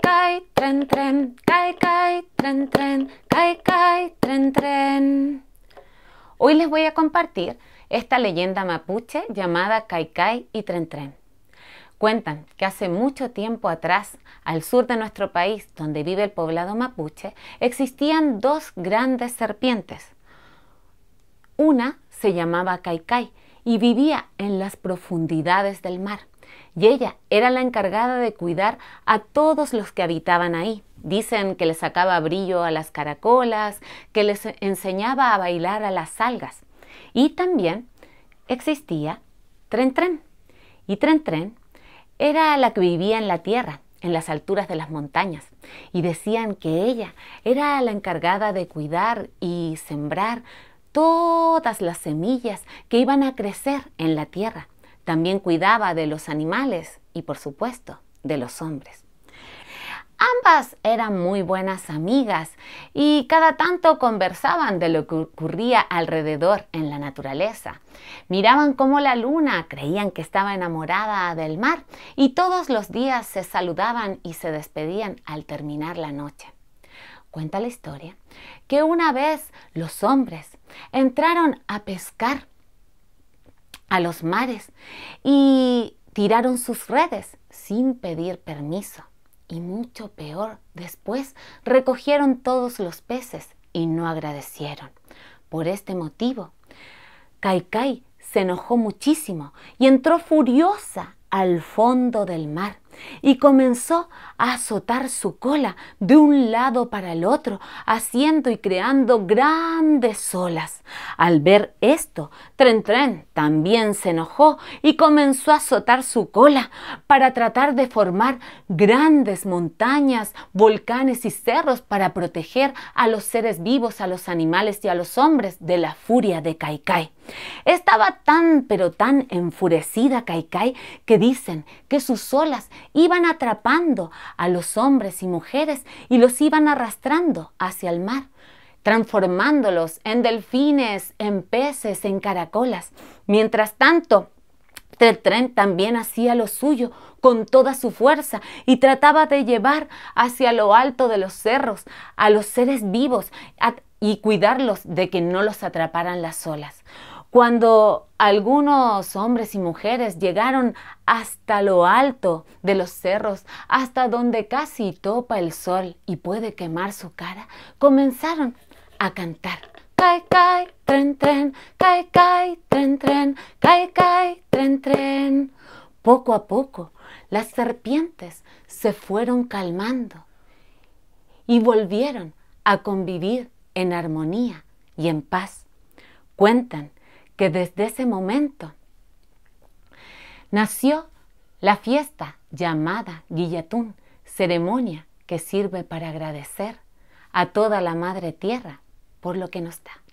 cae, tren, tren, cae, tren, tren, cae, tren, tren. Hoy les voy a compartir esta leyenda mapuche llamada Kaikai y Tren Tren. Cuentan que hace mucho tiempo atrás, al sur de nuestro país, donde vive el poblado mapuche, existían dos grandes serpientes. Una se llamaba Kaikai y vivía en las profundidades del mar y ella era la encargada de cuidar a todos los que habitaban ahí. Dicen que le sacaba brillo a las caracolas, que les enseñaba a bailar a las algas. Y también existía Tren Tren. Y Tren Tren era la que vivía en la tierra, en las alturas de las montañas, y decían que ella era la encargada de cuidar y sembrar todas las semillas que iban a crecer en la tierra también cuidaba de los animales y, por supuesto, de los hombres. Ambas eran muy buenas amigas y cada tanto conversaban de lo que ocurría alrededor en la naturaleza. Miraban cómo la luna, creían que estaba enamorada del mar y todos los días se saludaban y se despedían al terminar la noche. Cuenta la historia que una vez los hombres entraron a pescar a los mares y tiraron sus redes sin pedir permiso. Y mucho peor, después recogieron todos los peces y no agradecieron. Por este motivo, Kaikai se enojó muchísimo y entró furiosa al fondo del mar y comenzó a azotar su cola de un lado para el otro, haciendo y creando grandes olas. Al ver esto, Tren Tren también se enojó y comenzó a azotar su cola para tratar de formar grandes montañas, volcanes y cerros para proteger a los seres vivos, a los animales y a los hombres de la furia de Kaikai. Estaba tan pero tan enfurecida Kaikai que dicen que sus olas iban atrapando a los hombres y mujeres y los iban arrastrando hacia el mar, transformándolos en delfines, en peces, en caracolas. Mientras tanto, Tren también hacía lo suyo con toda su fuerza y trataba de llevar hacia lo alto de los cerros a los seres vivos y cuidarlos de que no los atraparan las olas. Cuando algunos hombres y mujeres llegaron hasta lo alto de los cerros, hasta donde casi topa el sol y puede quemar su cara, comenzaron a cantar. Cae, tren, tren, cae, tren, tren, cae, cae, tren, tren. Poco a poco, las serpientes se fueron calmando y volvieron a convivir en armonía y en paz. Cuentan que desde ese momento nació la fiesta llamada Guillatún, ceremonia que sirve para agradecer a toda la Madre Tierra por lo que nos da.